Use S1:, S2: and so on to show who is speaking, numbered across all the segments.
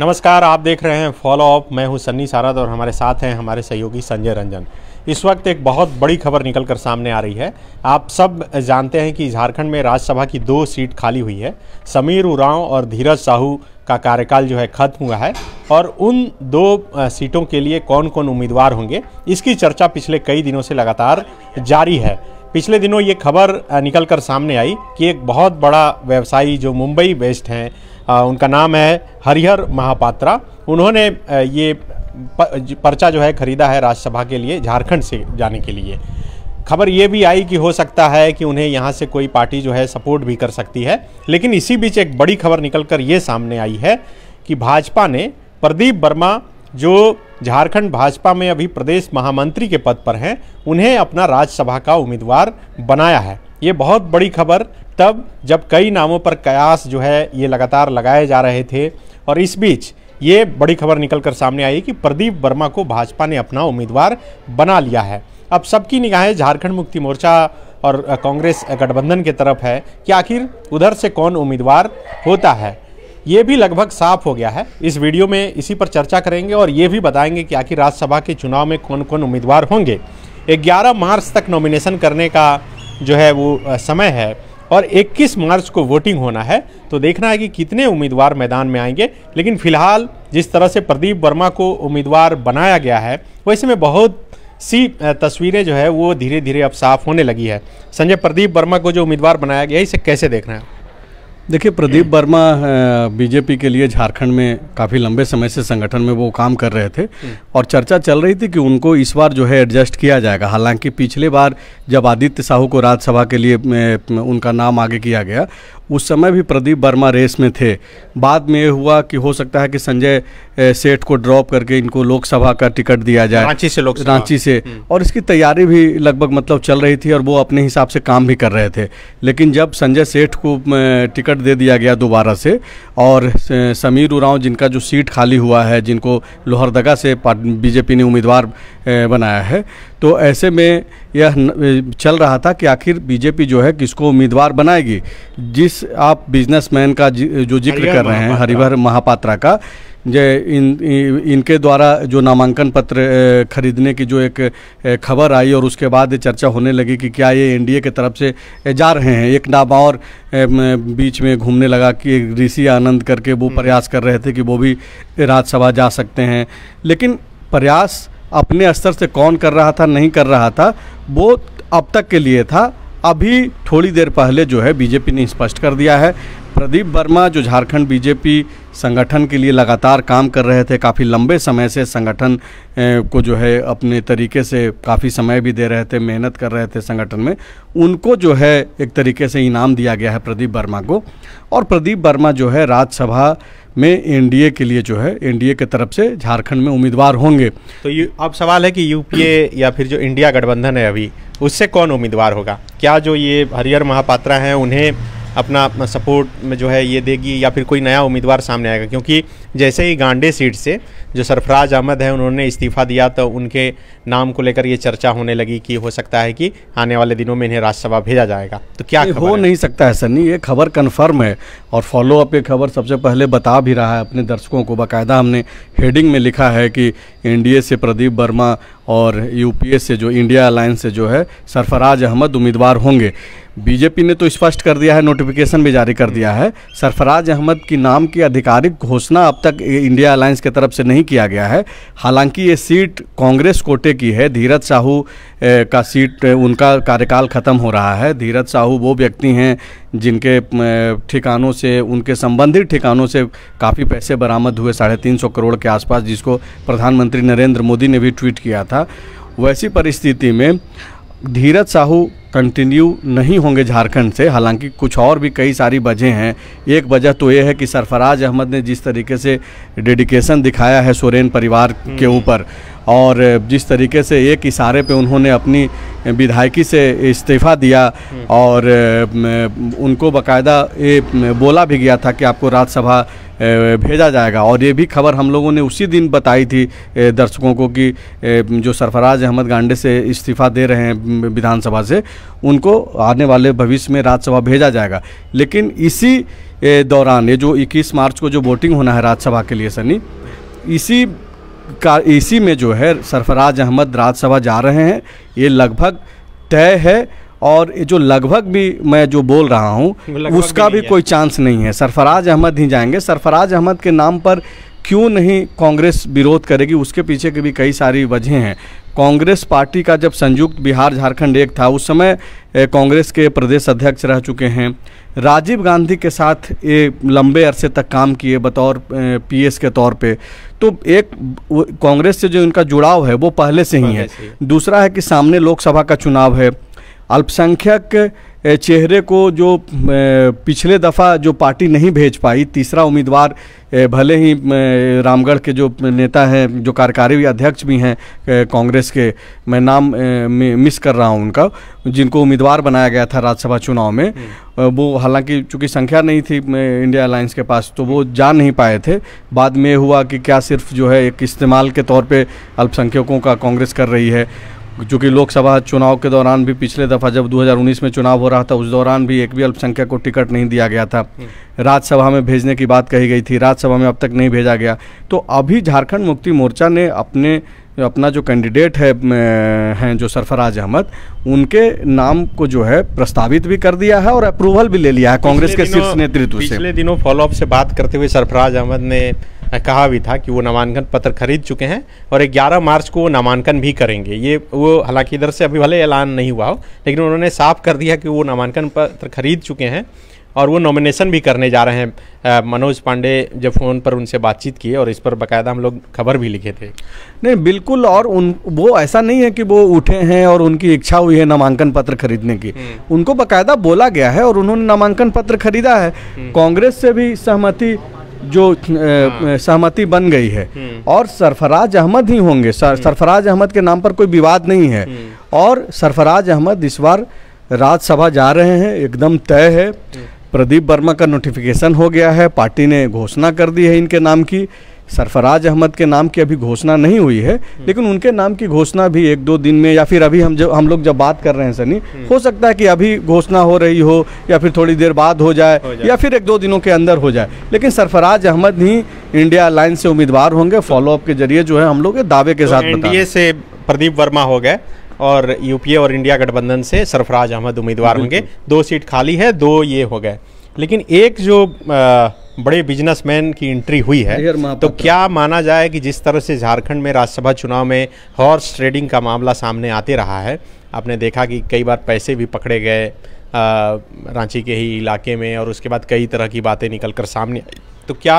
S1: नमस्कार आप देख रहे हैं फॉलो अप मैं हूं सन्नी सारद और हमारे साथ हैं हमारे सहयोगी संजय रंजन इस वक्त एक बहुत बड़ी खबर निकलकर सामने आ रही है आप सब जानते हैं कि झारखंड में राज्यसभा की दो सीट खाली हुई है समीर उरांव और धीरज साहू का कार्यकाल जो है खत्म हुआ है और उन दो सीटों के लिए कौन कौन उम्मीदवार होंगे इसकी चर्चा पिछले कई दिनों से लगातार जारी है पिछले दिनों ये खबर निकलकर सामने आई कि एक बहुत बड़ा व्यवसायी जो मुंबई बेस्ड हैं उनका नाम है हरिहर महापात्रा उन्होंने ये पर्चा जो है खरीदा है राज्यसभा के लिए झारखंड से जाने के लिए खबर ये भी आई कि हो सकता है कि उन्हें यहाँ से कोई पार्टी जो है सपोर्ट भी कर सकती है लेकिन इसी बीच एक बड़ी खबर निकल कर ये सामने आई है कि भाजपा ने प्रदीप वर्मा जो झारखंड भाजपा में अभी प्रदेश महामंत्री के पद पर हैं उन्हें अपना राज्यसभा का उम्मीदवार बनाया है ये बहुत बड़ी खबर तब जब कई नामों पर कयास जो है ये लगातार लगाए जा रहे थे और इस बीच ये बड़ी खबर निकलकर सामने आई कि प्रदीप वर्मा को भाजपा ने अपना उम्मीदवार बना लिया है अब सबकी निगाहें झारखंड मुक्ति मोर्चा और कांग्रेस गठबंधन के तरफ है कि आखिर उधर से कौन उम्मीदवार होता है ये भी लगभग साफ हो गया है इस वीडियो में इसी पर चर्चा करेंगे और ये भी बताएंगे कि आखिर राज्यसभा के चुनाव में कौन कौन उम्मीदवार होंगे 11 मार्च तक नॉमिनेशन करने का जो है वो समय है और 21 मार्च को वोटिंग होना है तो देखना है कि कितने उम्मीदवार मैदान में आएंगे लेकिन फिलहाल जिस तरह से प्रदीप वर्मा को उम्मीदवार बनाया गया है वैसे में बहुत सी तस्वीरें जो है वो धीरे धीरे अब साफ होने लगी है संजय प्रदीप वर्मा को जो उम्मीदवार बनाया गया है इसे कैसे देखना है
S2: देखिए प्रदीप वर्मा बीजेपी के लिए झारखंड में काफ़ी लंबे समय से संगठन में वो काम कर रहे थे हम्म। और चर्चा चल रही थी कि उनको इस बार जो है एडजस्ट किया जाएगा हालांकि पिछले बार जब आदित्य साहू को राज्यसभा के लिए उनका नाम आगे किया गया उस समय भी प्रदीप वर्मा रेस में थे बाद में ये हुआ कि हो सकता है कि संजय सेठ को ड्रॉप करके इनको लोकसभा का टिकट दिया जाए रांची से लोकसभा रांची से हम्म। और इसकी तैयारी भी लगभग मतलब चल रही थी और वो अपने हिसाब से काम भी कर रहे थे लेकिन जब संजय सेठ को टिकट दे दिया गया दोबारा से और समीर उरांव जिनका जो सीट खाली हुआ है जिनको लोहरदगा से बीजेपी ने उम्मीदवार बनाया है तो ऐसे में यह चल रहा था कि आखिर बीजेपी जो है किसको उम्मीदवार बनाएगी जिस आप बिजनेसमैन का जो जिक्र कर रहे हैं हरिहर महापात्रा का जय इन इनके द्वारा जो नामांकन पत्र खरीदने की जो एक खबर आई और उसके बाद चर्चा होने लगी कि क्या ये एनडीए के तरफ से जा रहे हैं एक नाम और बीच में घूमने लगा कि ऋषि आनंद करके वो हम्म। प्रयास कर रहे थे कि वो भी राज्यसभा जा सकते हैं लेकिन प्रयास अपने स्तर से कौन कर रहा था नहीं कर रहा था वो अब तक के लिए था अभी थोड़ी देर पहले जो है बीजेपी ने स्पष्ट कर दिया है प्रदीप वर्मा जो झारखंड बीजेपी संगठन के लिए लगातार काम कर रहे थे काफ़ी लंबे समय से संगठन को जो है अपने तरीके से काफ़ी समय भी दे रहे थे मेहनत कर रहे थे संगठन में उनको जो है एक तरीके से इनाम दिया गया है प्रदीप वर्मा को और प्रदीप वर्मा जो है राज्यसभा
S1: में एनडीए के लिए जो है एनडीए की तरफ से झारखंड में उम्मीदवार होंगे तो ये अब सवाल है कि यूपीए या फिर जो इंडिया गठबंधन है अभी उससे कौन उम्मीदवार होगा क्या जो ये हरिहर महापात्रा हैं उन्हें अपना सपोर्ट में जो है ये देगी या फिर कोई नया उम्मीदवार सामने आएगा क्योंकि जैसे ही गांडे सीट से जो सरफराज अहमद हैं उन्होंने इस्तीफ़ा दिया तो उनके नाम को लेकर ये चर्चा होने लगी कि हो सकता है कि आने वाले दिनों में इन्हें राज्यसभा भेजा जाएगा
S2: तो क्या हो है? नहीं सकता है सनी ये खबर कन्फर्म है और फॉलोअप ये खबर सबसे पहले बता भी रहा है अपने दर्शकों को बाकायदा हमने हेडिंग में लिखा है कि एन से प्रदीप वर्मा और यू से जो इंडिया अलायंस से जो है सरफराज अहमद उम्मीदवार होंगे बीजेपी ने तो स्पष्ट कर दिया है नोटिफिकेशन भी जारी कर दिया है सरफराज अहमद की नाम की आधिकारिक घोषणा अब तक इंडिया अलायंस की तरफ से नहीं किया गया है हालांकि ये सीट कांग्रेस कोटे की है धीरज साहू का सीट उनका कार्यकाल ख़त्म हो रहा है धीरज साहू वो व्यक्ति हैं जिनके ठिकानों से उनके संबंधित ठिकानों से काफ़ी पैसे बरामद हुए साढ़े तीन सौ करोड़ के आसपास जिसको प्रधानमंत्री नरेंद्र मोदी ने भी ट्वीट किया था वैसी परिस्थिति में धीरज साहू कंटिन्यू नहीं होंगे झारखंड से हालांकि कुछ और भी कई सारी वजह हैं एक वजह तो ये है कि सरफराज अहमद ने जिस तरीके से डेडिकेशन दिखाया है सोरेन परिवार के हम्म। ऊपर और जिस तरीके से एक इशारे पे उन्होंने अपनी विधायकी से इस्तीफ़ा दिया और उनको बाकायदा ये बोला भी गया था कि आपको राज्यसभा भेजा जाएगा और ये भी खबर हम लोगों ने उसी दिन बताई थी दर्शकों को कि जो सरफराज अहमद गांडे से इस्तीफ़ा दे रहे हैं विधानसभा से उनको आने वाले भविष्य में राज्यसभा भेजा जाएगा लेकिन इसी दौरान ये जो 21 मार्च को जो वोटिंग होना है राज्यसभा के लिए सनी इसी का इसी में जो है सरफराज अहमद राज्यसभा जा रहे हैं ये लगभग तय है और जो लगभग भी मैं जो बोल रहा हूँ उसका भी, भी कोई चांस नहीं है सरफराज अहमद ही जाएंगे सरफराज अहमद के नाम पर क्यों नहीं कांग्रेस विरोध करेगी उसके पीछे की भी कई सारी वजह हैं कांग्रेस पार्टी का जब संयुक्त बिहार झारखंड एक था उस समय कांग्रेस के प्रदेश अध्यक्ष रह चुके हैं राजीव गांधी के साथ ये लंबे अरसे तक काम किए बतौर पीएस के तौर पे तो एक कांग्रेस से जो इनका जुड़ाव है वो पहले से ही है दूसरा है कि सामने लोकसभा का चुनाव है अल्पसंख्यक चेहरे को जो पिछले दफ़ा जो पार्टी नहीं भेज पाई तीसरा उम्मीदवार भले ही रामगढ़ के जो नेता हैं जो कार्यकारी अध्यक्ष भी हैं कांग्रेस के मैं नाम मिस कर रहा हूं उनका जिनको उम्मीदवार बनाया गया था राज्यसभा चुनाव में हम्म। वो हालांकि चूंकि संख्या नहीं थी इंडिया अलायंस के पास तो वो जा नहीं पाए थे बाद में हुआ कि क्या सिर्फ जो है एक इस्तेमाल के तौर पर अल्पसंख्यकों का कांग्रेस कर रही है जो कि लोकसभा चुनाव के दौरान भी पिछले दफ़ा जब 2019 में चुनाव हो रहा था उस दौरान भी एक भी अल्पसंख्यक को टिकट नहीं दिया गया था हम्म। राज्यसभा में भेजने की बात कही गई थी राज्यसभा में अब तक नहीं भेजा गया तो अभी झारखंड मुक्ति मोर्चा ने अपने अपना जो कैंडिडेट है हैं जो सरफराज अहमद उनके नाम को जो है प्रस्तावित भी कर दिया है और अप्रूवल भी ले लिया है कांग्रेस के शीर्ष नेतृत्व से पिछले
S1: दिनों फॉलोअप से बात करते हुए सरफराज अहमद ने कहा भी था कि वो नामांकन पत्र खरीद चुके हैं और 11 मार्च को वो नामांकन भी करेंगे ये वो हालांकि इधर से अभी भले ऐलान नहीं हुआ हो लेकिन उन्होंने साफ कर दिया कि वो नामांकन पत्र खरीद चुके हैं और वो नॉमिनेशन भी करने जा रहे हैं मनोज पांडे जब फ़ोन पर उनसे बातचीत की और इस पर बकायदा हम लोग खबर भी लिखे थे नहीं बिल्कुल और उन
S2: वो ऐसा नहीं है कि वो उठे हैं और उनकी इच्छा हुई है नामांकन पत्र खरीदने की हम्म। उनको बकायदा बोला गया है और उन्होंने नामांकन पत्र खरीदा है हम्म। कांग्रेस से भी सहमति जो हाँ। सहमति बन गई है हम्म। और सरफराज अहमद ही होंगे हम्म। सरफराज अहमद के नाम पर कोई विवाद नहीं है हम्म। और सरफराज अहमद इस बार राज्यसभा जा रहे हैं एकदम तय है प्रदीप वर्मा का नोटिफिकेशन हो गया है पार्टी ने घोषणा कर दी है इनके नाम की सरफराज अहमद के नाम की अभी घोषणा नहीं हुई है लेकिन उनके नाम की घोषणा भी एक दो दिन में या फिर अभी हम जब हम लोग जब बात कर रहे हैं सनी हम्म। हो सकता है कि अभी घोषणा हो रही हो या फिर थोड़ी देर बाद हो जाए, हो जाए। या फिर एक दो दिनों के अंदर हो जाए लेकिन सरफराज अहमद ही
S1: इंडिया लाइन से उम्मीदवार होंगे फॉलोअप के जरिए जो है हम लोग दावे के तो साथ एनडीए से प्रदीप वर्मा हो गए और यूपीए और इंडिया गठबंधन से सरफराज अहमद उम्मीदवार होंगे दो सीट खाली है दो ये हो गए लेकिन एक जो आ, बड़े बिजनेसमैन की एंट्री हुई है तो क्या माना जाए कि जिस तरह से झारखंड में राज्यसभा चुनाव में हॉर्स ट्रेडिंग का मामला सामने आते रहा है आपने देखा कि कई बार पैसे भी पकड़े गए रांची के ही इलाके में और उसके बाद कई तरह की बातें निकल कर सामने आई तो क्या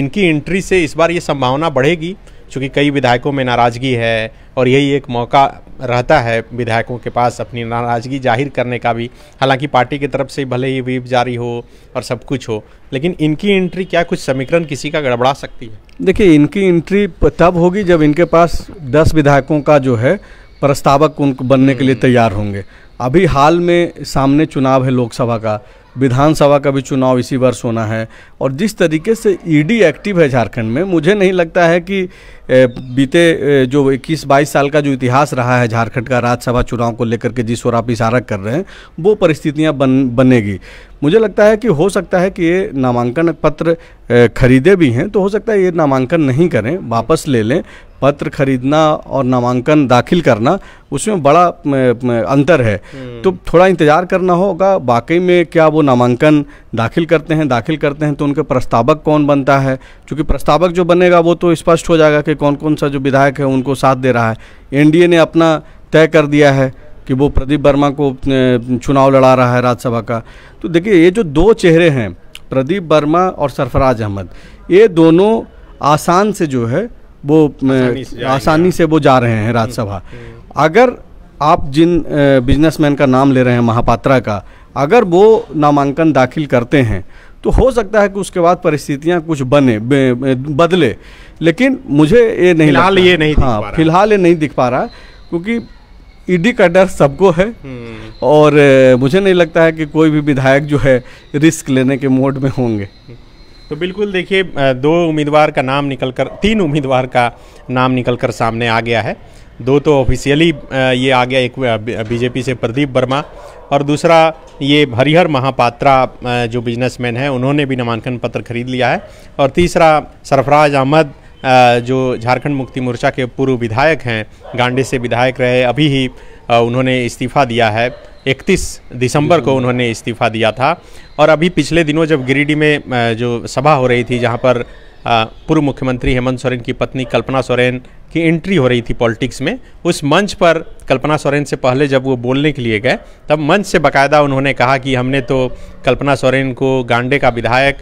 S1: इनकी एंट्री से इस बार ये संभावना बढ़ेगी चूँकि कई विधायकों में नाराज़गी है और यही एक मौका रहता है विधायकों के पास अपनी नाराज़गी जाहिर करने का भी हालांकि पार्टी की तरफ से भले ही व्हीप जारी हो और सब कुछ हो लेकिन इनकी एंट्री क्या कुछ समीकरण किसी का गड़बड़ा सकती है
S2: देखिए इनकी एंट्री तब होगी जब इनके पास दस विधायकों का जो है प्रस्तावक उनको बनने के लिए तैयार होंगे अभी हाल में सामने चुनाव है लोकसभा का विधानसभा का भी चुनाव इसी वर्ष होना है और जिस तरीके से ईडी e एक्टिव है झारखंड में मुझे नहीं लगता है कि बीते जो 21-22 साल का जो इतिहास रहा है झारखंड का राज्यसभा चुनाव को लेकर के जिस ओर आप इशारा कर रहे हैं वो परिस्थितियां बन बनेगी मुझे लगता है कि हो सकता है कि ये नामांकन पत्र खरीदे भी हैं तो हो सकता है ये नामांकन नहीं करें वापस ले लें पत्र खरीदना और नामांकन दाखिल करना उसमें बड़ा अंतर है हम्म। तो थोड़ा इंतज़ार करना होगा वाकई में क्या वो नामांकन दाखिल करते हैं दाखिल करते हैं तो उनके प्रस्तावक कौन बनता है क्योंकि प्रस्तावक जो बनेगा वो तो स्पष्ट हो जाएगा कि कौन कौन सा जो विधायक है उनको साथ दे रहा है एनडीए ने अपना तय कर दिया है कि वो प्रदीप वर्मा को चुनाव लड़ा रहा है राज्यसभा का तो देखिए ये जो दो चेहरे हैं प्रदीप वर्मा और सरफराज अहमद ये दोनों आसान से जो है वो आसानी से, आसानी से वो जा रहे हैं राज्यसभा हम्म, हम्म। अगर आप जिन बिजनेसमैन का नाम ले रहे हैं महापात्रा का अगर वो नामांकन दाखिल करते हैं तो हो सकता है कि उसके बाद परिस्थितियां कुछ बने बे, बे, बदले लेकिन मुझे ये नहीं फिलहाल ये नहीं हाँ फिलहाल ये नहीं दिख पा रहा क्योंकि ईडी का डर सबको है हम्म। और मुझे नहीं लगता है कि कोई भी विधायक जो है रिस्क लेने के मोड में होंगे
S1: तो बिल्कुल देखिए दो उम्मीदवार का नाम निकल कर तीन उम्मीदवार का नाम निकल कर सामने आ गया है दो तो ऑफिशियली ये आ गया एक बीजेपी से प्रदीप वर्मा और दूसरा ये हरिहर महापात्रा जो बिजनेसमैन है उन्होंने भी नामांकन पत्र खरीद लिया है और तीसरा सरफराज अहमद जो झारखंड मुक्ति मोर्चा के पूर्व विधायक हैं गांडे से विधायक रहे अभी ही उन्होंने इस्तीफा दिया है 31 दिसंबर को उन्होंने इस्तीफा दिया था और अभी पिछले दिनों जब गिरिडीह में जो सभा हो रही थी जहाँ पर पूर्व मुख्यमंत्री हेमंत सोरेन की पत्नी कल्पना सोरेन की एंट्री हो रही थी पॉलिटिक्स में उस मंच पर कल्पना सोरेन से पहले जब वो बोलने के लिए गए तब मंच से बाकायदा उन्होंने कहा कि हमने तो कल्पना सोरेन को गांडे का विधायक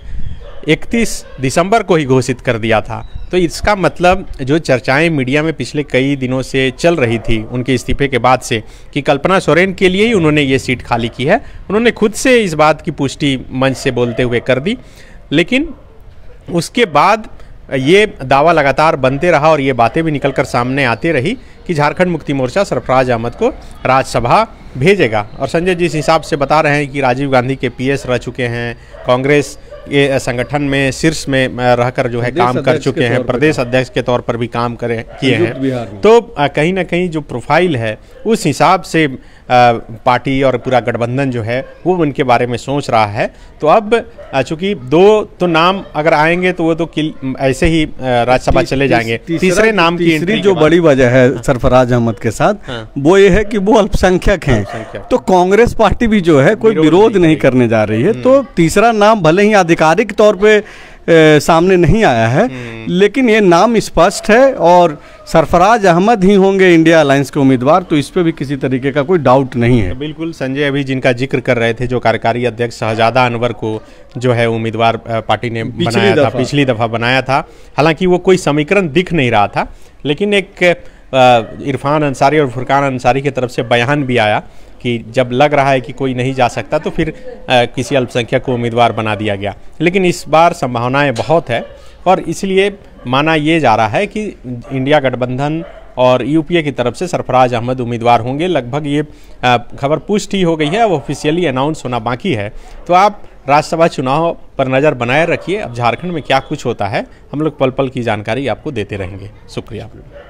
S1: 31 दिसंबर को ही घोषित कर दिया था तो इसका मतलब जो चर्चाएं मीडिया में पिछले कई दिनों से चल रही थी उनके इस्तीफे के बाद से कि कल्पना सोरेन के लिए ही उन्होंने ये सीट खाली की है उन्होंने खुद से इस बात की पुष्टि मंच से बोलते हुए कर दी लेकिन उसके बाद ये दावा लगातार बनते रहा और ये बातें भी निकल कर सामने आती रही कि झारखंड मुक्ति मोर्चा सरफराज अहमद को राज्यसभा भेजेगा और संजय जिस हिसाब से बता रहे हैं कि राजीव गांधी के पीएस रह चुके हैं कांग्रेस ये संगठन में शीर्ष में रहकर जो है काम कर चुके हैं प्रदेश अध्यक्ष के तौर पर भी काम करे किए हैं तो कहीं ना कहीं जो प्रोफाइल है उस हिसाब से पार्टी और पूरा गठबंधन जो है वो उनके बारे में सोच रहा है तो अब चूंकि दो तो नाम अगर आएंगे तो वो तो ऐसे ही राज्यसभा चले जाएंगे तीसरे नाम की तीसरी जो बड़ी
S2: वजह है हाँ। सरफराज अहमद के साथ हाँ। वो ये है कि वो अल्पसंख्यक हैं तो कांग्रेस पार्टी भी जो है कोई विरोध नहीं करने जा रही है हम्म। तो तीसरा नाम भले ही आधिकारिक तौर पर सामने नहीं आया है हम्म। लेकिन ये नाम स्पष्ट है और सरफराज अहमद ही होंगे इंडिया अलायंस के उम्मीदवार तो इस पर भी किसी तरीके का कोई डाउट नहीं है
S1: बिल्कुल संजय अभी जिनका जिक्र कर रहे थे जो कार्यकारी अध्यक्ष शहजादा अनवर को जो है उम्मीदवार पार्टी ने बनाया था पिछली दफ़ा बनाया था हालांकि वो कोई समीकरण दिख नहीं रहा था लेकिन एक इरफान अंसारी और फुरकान अंसारी की तरफ से बयान भी आया कि जब लग रहा है कि कोई नहीं जा सकता तो फिर आ, किसी अल्पसंख्यक को उम्मीदवार बना दिया गया लेकिन इस बार संभावनाएं बहुत है और इसलिए माना ये जा रहा है कि इंडिया गठबंधन और यूपीए की तरफ से सरफराज अहमद उम्मीदवार होंगे लगभग ये खबर पुष्ट ही हो गई है अब ऑफिशियली अनाउंस होना बाकी है तो आप राज्यसभा चुनाव पर नज़र बनाए रखिए अब झारखंड में क्या कुछ होता है हम लोग पल पल की जानकारी आपको देते रहेंगे शुक्रिया